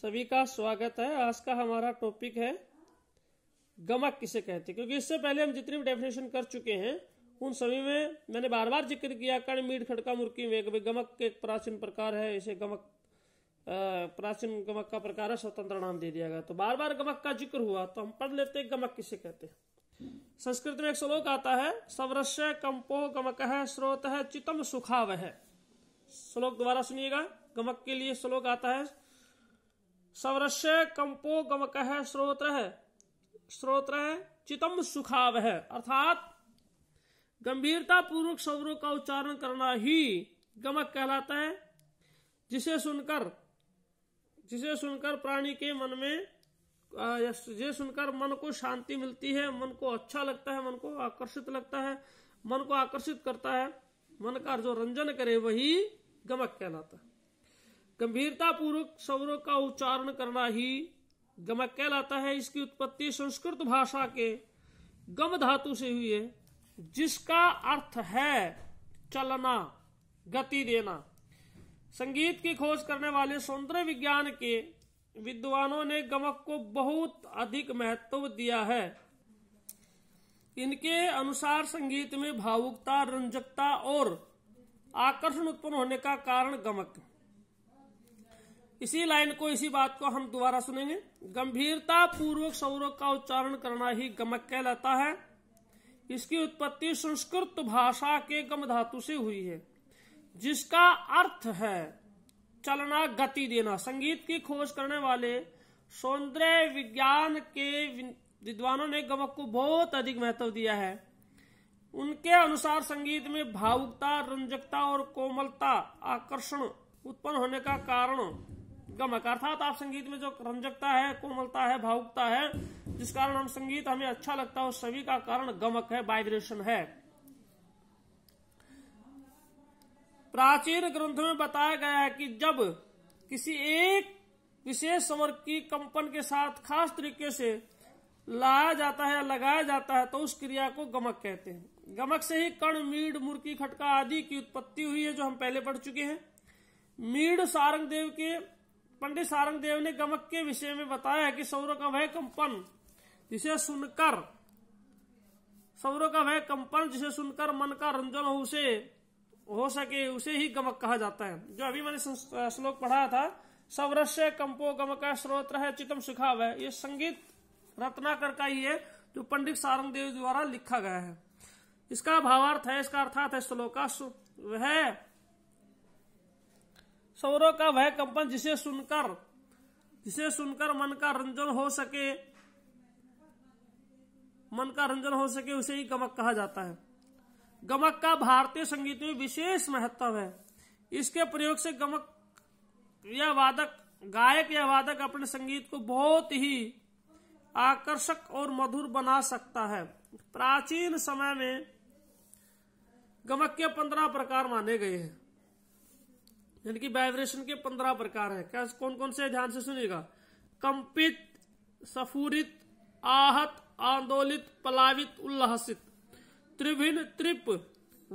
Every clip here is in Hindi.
सभी का स्वागत है आज का हमारा टॉपिक है गमक किसे कहते हैं क्योंकि इससे पहले हम जितनी भी डेफिनेशन कर चुके हैं उन सभी में मैंने बार बार जिक्र किया कण मीट खड़का मुर्की कभी गमक के एक प्राचीन प्रकार है इसे गमक प्राचीन गमक का प्रकार है स्वतंत्र नाम दे दिया गया तो बार बार गमक का जिक्र हुआ तो हम पढ़ लेते हैं गमक किसे कहते हैं संस्कृत में एक श्लोक आता है सवरस्य कंपो गमक है स्रोत है चितम सुखाव है श्लोक दोबारा सुनिएगा गमक के लिए श्लोक आता है सवरस्य कंपो गमक है स्रोत्र है स्रोत्र है चितम सुखाव है अर्थात गंभीरता पूर्वक शब्दों का उच्चारण करना ही गमक कहलाता है जिसे सुनकर जिसे सुनकर प्राणी के मन में जिसे सुनकर मन को शांति मिलती है मन को अच्छा लगता है मन को आकर्षित लगता है मन को आकर्षित करता है मन का जो रंजन करे वही गमक कहलाता है गंभीरता पूर्वक स्वरों का उच्चारण करना ही गमक कहलाता है इसकी उत्पत्ति संस्कृत भाषा के गम धातु से हुई है जिसका अर्थ है चलना गति देना संगीत की खोज करने वाले सौंदर्य विज्ञान के विद्वानों ने गमक को बहुत अधिक महत्व दिया है इनके अनुसार संगीत में भावुकता रंजकता और आकर्षण उत्पन्न होने का कारण गमक इसी लाइन को इसी बात को हम दोबारा सुनेंगे गंभीरता पूर्वक स्वरों का उच्चारण करना ही गमक कहलाता है इसकी उत्पत्ति संस्कृत भाषा के गम धातु से हुई है जिसका अर्थ है चलना गति देना संगीत की खोज करने वाले सौंदर्य विज्ञान के विद्वानों ने गमक को बहुत अधिक महत्व दिया है उनके अनुसार संगीत में भावुकता रंजकता और कोमलता आकर्षण उत्पन्न होने का कारण गमक अर्थात तो आप संगीत में जो रंजकता है कोमलता है भावुकता है जिस कारण हम संगीत हमें अच्छा लगता है उस सभी का कारण गमक है वाइब्रेशन है प्राचीन ग्रंथ में बताया गया है कि जब किसी एक विशेष स्वर की कंपन के साथ खास तरीके से लाया जाता है या लगाया जाता है तो उस क्रिया को गमक कहते हैं गमक से ही कण मीड मुर्की खटका आदि की उत्पत्ति हुई है जो हम पहले पढ़ चुके हैं मीड सारंगदेव के पंडित सारंगदेव ने गमक के विषय में बताया कि सौर का वह कंपन जिसे सुनकर सौर का वह कंपन जिसे सुनकर मन का रंजन हो उसे हो सके उसे ही गमक कहा जाता है जो अभी मैंने श्लोक पढ़ाया था सवरस्य कंपो गमक का स्रोत्र है चितम सुखाव है ये संगीत रत्नाकर का ही है जो पंडित सारंगदेव द्वारा लिखा गया है इसका भावार्थ है इसका अर्थात है श्लोका वह सौरों का वह कंपन जिसे सुनकर जिसे सुनकर मन का रंजन हो सके मन का रंजन हो सके उसे ही गमक कहा जाता है गमक का भारतीय संगीत में विशेष महत्व है इसके प्रयोग से गमक या वादक गायक या वादक अपने संगीत को बहुत ही आकर्षक और मधुर बना सकता है प्राचीन समय में गमक के पंद्रह प्रकार माने गए हैं यानी कि वाइब्रेशन के पंद्रह प्रकार हैं क्या कौन कौन से ध्यान से सुनिएगा कंपित सफूरित आहत आंदोलित पलावित उल्लासित त्रिभिन त्रिप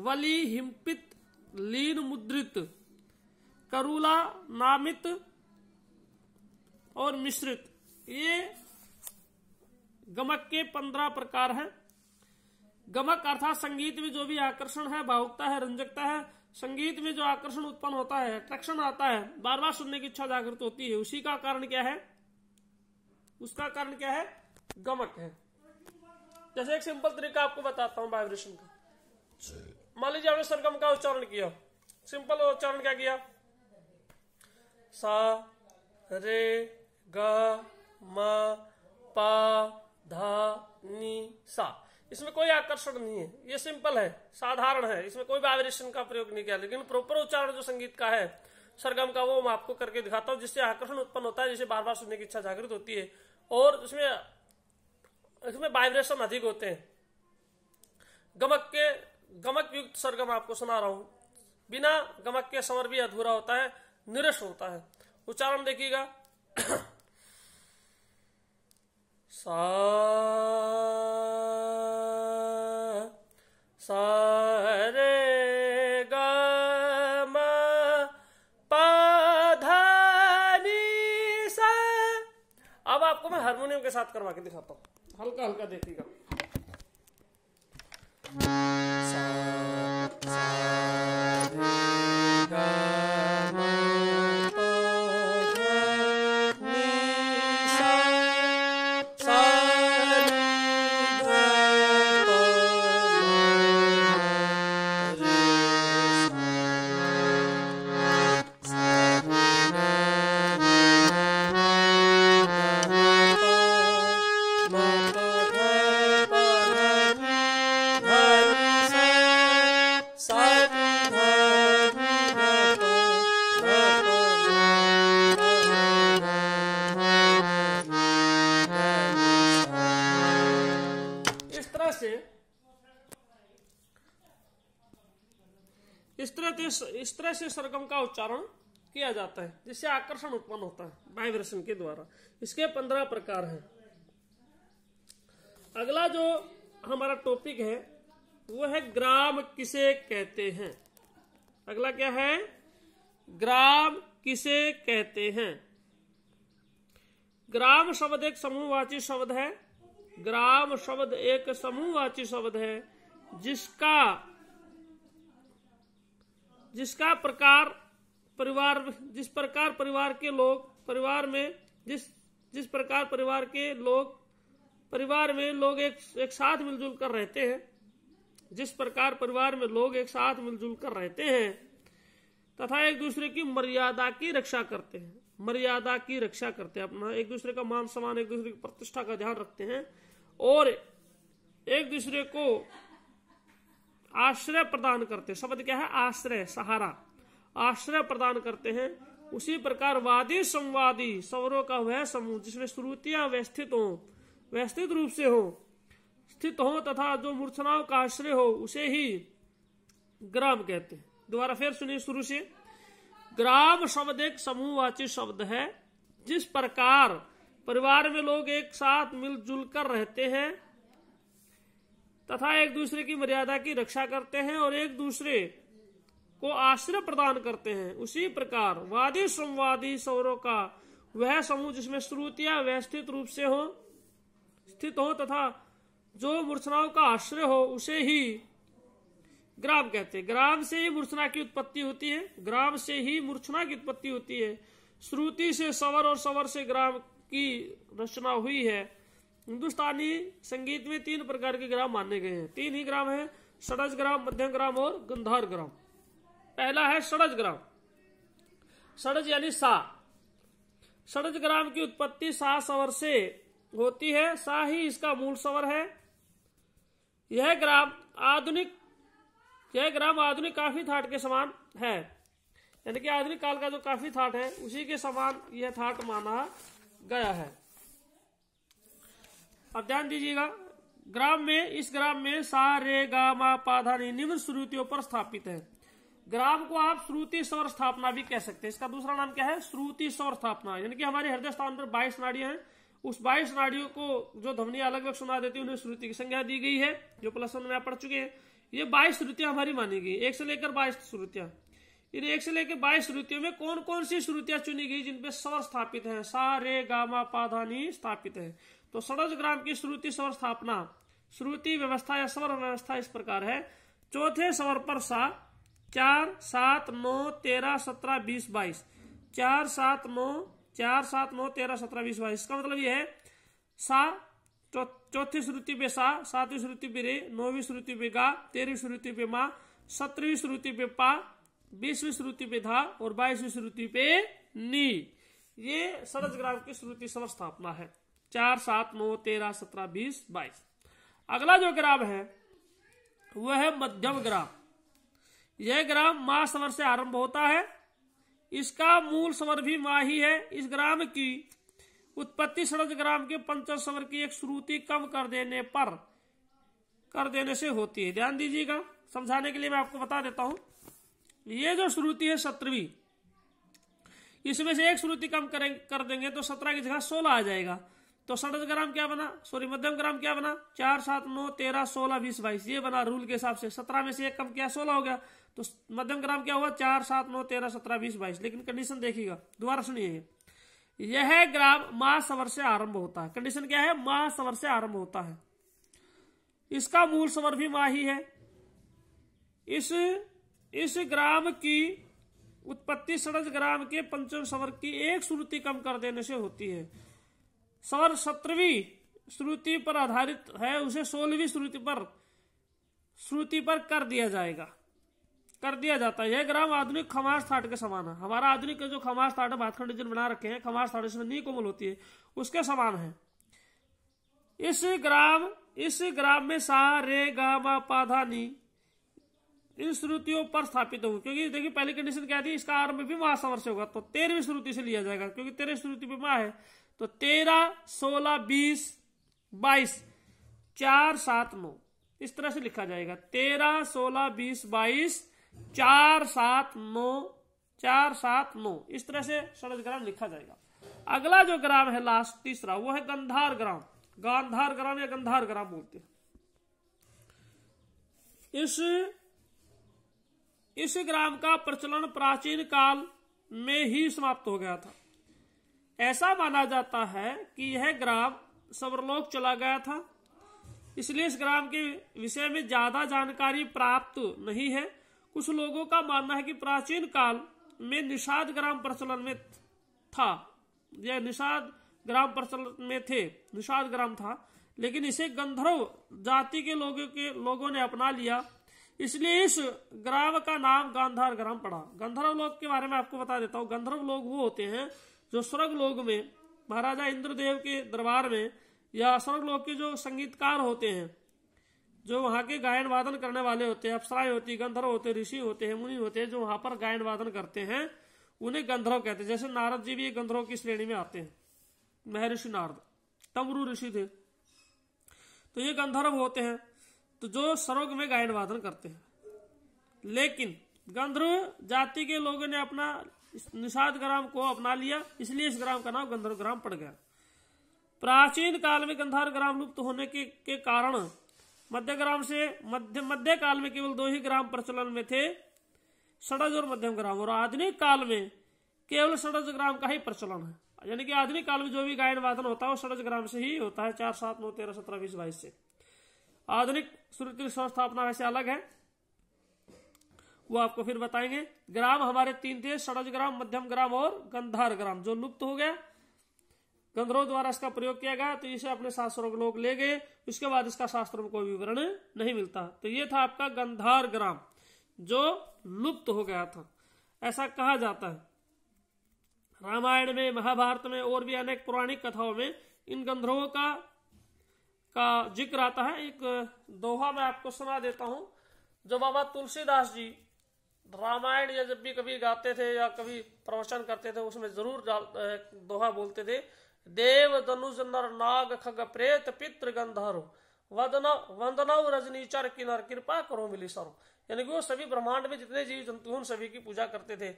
वली हिमपित लीन मुद्रित करूला नामित और मिश्रित ये गमक के पंद्रह प्रकार हैं गमक अर्थात संगीत में जो भी आकर्षण है भावुकता है रंजकता है संगीत में जो आकर्षण उत्पन्न होता है अट्रैक्शन आता है बार बार सुनने की इच्छा जागृत होती है उसी का कारण क्या है उसका कारण क्या है गमक है जैसे एक सिंपल तरीका आपको बताता हूँ वाइब्रेशन का मान लीजिए आपने सरगम का उच्चारण किया सिंपल उच्चारण क्या किया सा रे ग म पा धा नी सा इसमें कोई आकर्षण नहीं है ये सिंपल है साधारण है इसमें कोई वाइब्रेशन का प्रयोग नहीं किया लेकिन प्रॉपर उच्चारण जो संगीत का है सरगम का वो मैं आपको करके दिखाता हूँ जिससे आकर्षण उत्पन्न होता है जिसे बार बार सुनने की इच्छा जागृत होती है और उसमें इसमें वाइब्रेशन अधिक होते हैं गमक के गमक युक्त सरगम आपको सुना रहा हूं बिना गमक के समर भी अधूरा होता है निरस होता है उच्चारण देखिएगा सा के साथ करवा के दिखाता हूँ हल्का हल्का देखिएगा इस, इस तरह से सरगम का उच्चारण किया जाता है जिससे आकर्षण उत्पन्न होता है वाइब्रेशन के द्वारा इसके पंद्रह प्रकार हैं अगला जो हमारा टॉपिक है वो है ग्राम किसे कहते हैं अगला क्या है ग्राम किसे कहते हैं ग्राम शब्द एक समूहवाची शब्द है ग्राम शब्द एक समूहवाची शब्द है जिसका जिसका प्रकार परिवार जिस प्रकार परिवार के लोग परिवार में जिस जिस प्रकार परिवार के लोग परिवार में लोग एक एक साथ मिलजुल कर रहते हैं जिस प्रकार परिवार में लोग एक साथ मिलजुल कर रहते हैं तथा एक दूसरे की मर्यादा की रक्षा करते हैं मर्यादा की रक्षा करते हैं अपना एक दूसरे का मान सम्मान एक दूसरे की प्रतिष्ठा का ध्यान रखते हैं और एक दूसरे को आश्रय प्रदान करते शब्द क्या है आश्रय सहारा आश्रय प्रदान करते हैं उसी प्रकार वादी संवादी स्वरों का वह समूह जिसमें श्रुतियां व्यस्थित हो व्यस्थित रूप से हो स्थित हो तथा जो मूर्छनाओं का आश्रय हो उसे ही ग्राम कहते हैं दोबारा फिर सुनिए शुरू से ग्राम शब्द एक समूहवाची शब्द है जिस प्रकार परिवार में लोग एक साथ मिलजुल कर रहते हैं तथा एक दूसरे की मर्यादा की रक्षा करते हैं और एक दूसरे को आश्रय प्रदान करते हैं उसी प्रकार वादी संवादी सौरों का वह समूह जिसमें श्रुतियां व्यवस्थित रूप से हो स्थित हो तथा जो मूर्छनाओं का आश्रय हो उसे ही ग्राम कहते हैं ग्राम से ही मूर्छना की उत्पत्ति होती है ग्राम से ही मूर्छना की उत्पत्ति होती है श्रुति से सवर और सवर से ग्राम की रचना हुई है हिंदुस्तानी संगीत में तीन प्रकार के ग्राम माने गए हैं तीन ही ग्राम है सड़ज ग्राम मध्यम ग्राम और गंधार ग्राम पहला है सड़ज ग्राम सड़ज यानी सा सड़ज ग्राम की उत्पत्ति सा सवर से होती है सा ही इसका मूल सवर है यह ग्राम आधुनिक यह ग्राम आधुनिक काफी थाट के समान है यानी कि आधुनिक काल का जो काफी थाट है उसी के समान यह थाट माना गया है अब ध्यान दीजिएगा ग्राम में इस ग्राम में सा रे गा मा पाधानी निम्न श्रुतियों पर स्थापित है ग्राम को आप श्रुति स्वर स्थापना भी कह सकते हैं इसका दूसरा नाम क्या है श्रुति स्वर स्थापना यानी कि हमारे हृदय स्थान पर बाईस नाड़ियां हैं उस बाईस नाड़ियों को जो ध्वनि अलग अलग सुना देती है उन्हें श्रुति की संज्ञा दी गई है जो प्लस वन में आप पढ़ चुके हैं ये बाईस श्रुतियां हमारी मानी गई एक से लेकर बाईस श्रुतियां इन एक से लेकर बाईस श्रुतियों में कौन कौन सी श्रुतियां चुनी गई जिनपे स्वर स्थापित है सारे गामा पाधानी स्थापित है तो सड़ज ग्राम की श्रुति स्वर स्थापना श्रुति व्यवस्था या स्वर व्यवस्था इस प्रकार है चौथे स्वर पर सा चार सात नौ तेरह सत्रह बीस बाईस चार सात नौ चार सात नौ तेरह सत्रह बीस बाईस इसका मतलब यह है सा चौथी श्रुति पे सा सातवीं श्रुति पे रे नौवीं श्रुति पे गा तेरहवीं श्रुति पे मा सत्रहवीं श्रुति पे पा बीसवीं श्रुति पे था और बाईसवीं श्रुति पे नी ये सरज ग्राम की श्रुति संस्थापना है चार सात नौ तेरह सत्रह बीस बाईस अगला जो ग्राम है वह है मध्यम ग्राम यह ग्राम मां सवर से आरंभ होता है इसका मूल स्वर भी माँ ही है इस ग्राम की उत्पत्ति सरज ग्राम के पंचम सवर की एक श्रुति कम कर देने पर कर देने से होती है ध्यान दीजिएगा समझाने के लिए मैं आपको बता देता हूं ये जो श्रुति है सत्रहवीं इसमें से एक श्रुति कम करें कर देंगे तो सत्रह की जगह सोलह आ जाएगा तो सड़सठ ग्राम क्या बना सॉरी मध्यम ग्राम क्या बना चार सात नौ तेरह सोलह बीस बाईस ये बना रूल के हिसाब से सत्रह में से एक कम किया सोलह हो गया तो मध्यम ग्राम क्या हुआ चार सात नौ तेरह सत्रह बीस बाईस लेकिन कंडीशन देखिएगा दोबारा सुनिए यह ग्राम महासवर से आरंभ होता है कंडीशन क्या है महासवर से आरंभ होता है इसका मूल सवर भी माही है इस इस ग्राम की उत्पत्ति सड़ज ग्राम के पंचम सवर की एक श्रुति कम कर देने से होती है सवर सत्रवी श्रुति पर आधारित है उसे सोलहवीं श्रुति पर श्रुति पर कर दिया जाएगा कर दिया जाता है यह ग्राम आधुनिक खमास थाट के समान है हमारा आधुनिक जो खमास थाट भातखंड जिन बना रखे हैं खमास थाट इसमें नी कोमल होती है उसके समान है इस ग्राम इस ग्राम में सा रे गा मा पाधा नी इन श्रुतियों पर स्थापित हो क्योंकि देखिए पहली कंडीशन क्या थी इसका आरंभ भी महासमर से होगा तो तेरहवीं श्रुति से लिया जाएगा क्योंकि तेरह श्रुति में माँ है तो तेरह सोलह बीस बाईस चार सात नौ इस तरह से लिखा जाएगा तेरह सोलह बीस बाईस चार सात नौ चार सात नौ इस तरह से सड़ज ग्राम लिखा जाएगा अगला जो ग्राम है लास्ट तीसरा वो है गंधार ग्राम गांधार ग्राम या गंधार ग्राम बोलते हैं इस इस ग्राम का प्रचलन प्राचीन काल में ही समाप्त हो गया था ऐसा माना जाता है कि यह ग्राम सवरलोक चला गया था इसलिए इस ग्राम के विषय में ज्यादा जानकारी प्राप्त नहीं है कुछ लोगों का मानना है कि प्राचीन काल में निषाद ग्राम प्रचलन में था यह निषाद ग्राम प्रचलन में थे निषाद ग्राम था लेकिन इसे गंधर्व जाति के लोगों के लोगों ने अपना लिया इसलिए इस ग्राम का नाम गांधार ग्राम पड़ा गंधर्व लोग के बारे में आपको बता देता हूँ गंधर्व लोग वो होते हैं जो स्वर्ग लोग में महाराजा इंद्रदेव के दरबार में या स्वर्ग लोग के जो संगीतकार होते हैं जो वहां के गायन वादन करने वाले होते हैं अप्सराय होती गंधर्व होते ऋषि होते हैं मुनि होते हैं जो वहां पर गायन वादन करते हैं उन्हें गंधर्व कहते हैं जैसे नारद जी भी गंधर्व की श्रेणी में आते हैं महर्षि नारद तमरु ऋषि थे तो ये गंधर्व होते हैं तो जो सरोग में गायन वादन करते हैं लेकिन गंधर्व जाति के लोगों ने अपना निषाद ग्राम को अपना लिया इसलिए इस ग्राम का नाम गंधर्व ग्राम पड़ गया प्राचीन काल में गंधार ग्राम लुप्त होने के, के कारण मध्य ग्राम से मध्य मध्य काल में केवल दो ही ग्राम प्रचलन में थे सड़ज और मध्यम ग्राम और आधुनिक काल में केवल सड़ज ग्राम का ही प्रचलन है यानी कि आधुनिक काल में जो भी गायन वादन होता है वो सड़ज ग्राम से ही होता है चार सात नौ तेरह सत्रह बीस बाईस से आधुनिक सूर्य की संस्थापना वैसे अलग है वो आपको फिर बताएंगे ग्राम हमारे तीन थे सड़ज ग्राम मध्यम ग्राम और गंधार ग्राम जो लुप्त हो गया गंधर्व द्वारा इसका प्रयोग किया गया तो इसे अपने शास्त्रों के लोग ले गए उसके बाद इसका शास्त्रों में कोई विवरण नहीं मिलता तो ये था आपका गंधार ग्राम जो लुप्त हो गया था ऐसा कहा जाता है रामायण में महाभारत में और भी अनेक पौराणिक कथाओं में इन गंधर्वों का का जिक्र आता है एक दोहा मैं आपको सुना देता हूं जो बाबा तुलसीदास जी रामायण या जब भी कभी गाते थे या कभी प्रवचन करते थे उसमें जरूर दोहा बोलते थे देव धनुष नर नाग खग प्रेत पित्र गंधर्व रजनी चर किनर कृपा करो मिली सरो यानी कि वो सभी ब्रह्मांड में जितने जीव जंतु उन सभी की पूजा करते थे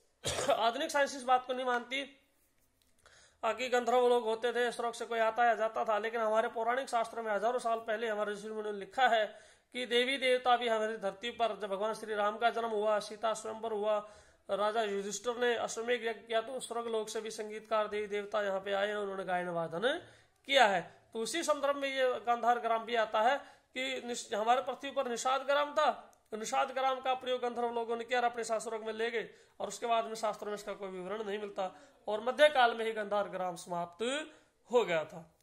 आधुनिक साइंस इस बात को नहीं मानती बाकी गंधर्व लोग होते थे स्वर्ग से कोई आता या जाता था लेकिन हमारे पौराणिक शास्त्र में हजारों साल पहले हमारे ऋषि ने लिखा है कि देवी देवता भी हमारी धरती पर जब भगवान श्री राम का जन्म हुआ सीता स्वयंवर हुआ राजा युधिष्ठर ने अश्वमेघ यज्ञ किया तो स्वर्ग लोग से भी संगीतकार देवी देवता यहाँ पे आए हैं उन्होंने गायन वादन किया है तो उसी संदर्भ में ये गंधार ग्राम भी आता है कि हमारे पृथ्वी पर निषाद ग्राम था तो निषाद ग्राम का प्रयोग गंधर्व लोगों ने किया अपने शास्त्रों में ले गए और उसके बाद में शास्त्रों में इसका कोई विवरण नहीं मिलता और मध्यकाल में ही गंधार ग्राम समाप्त हो गया था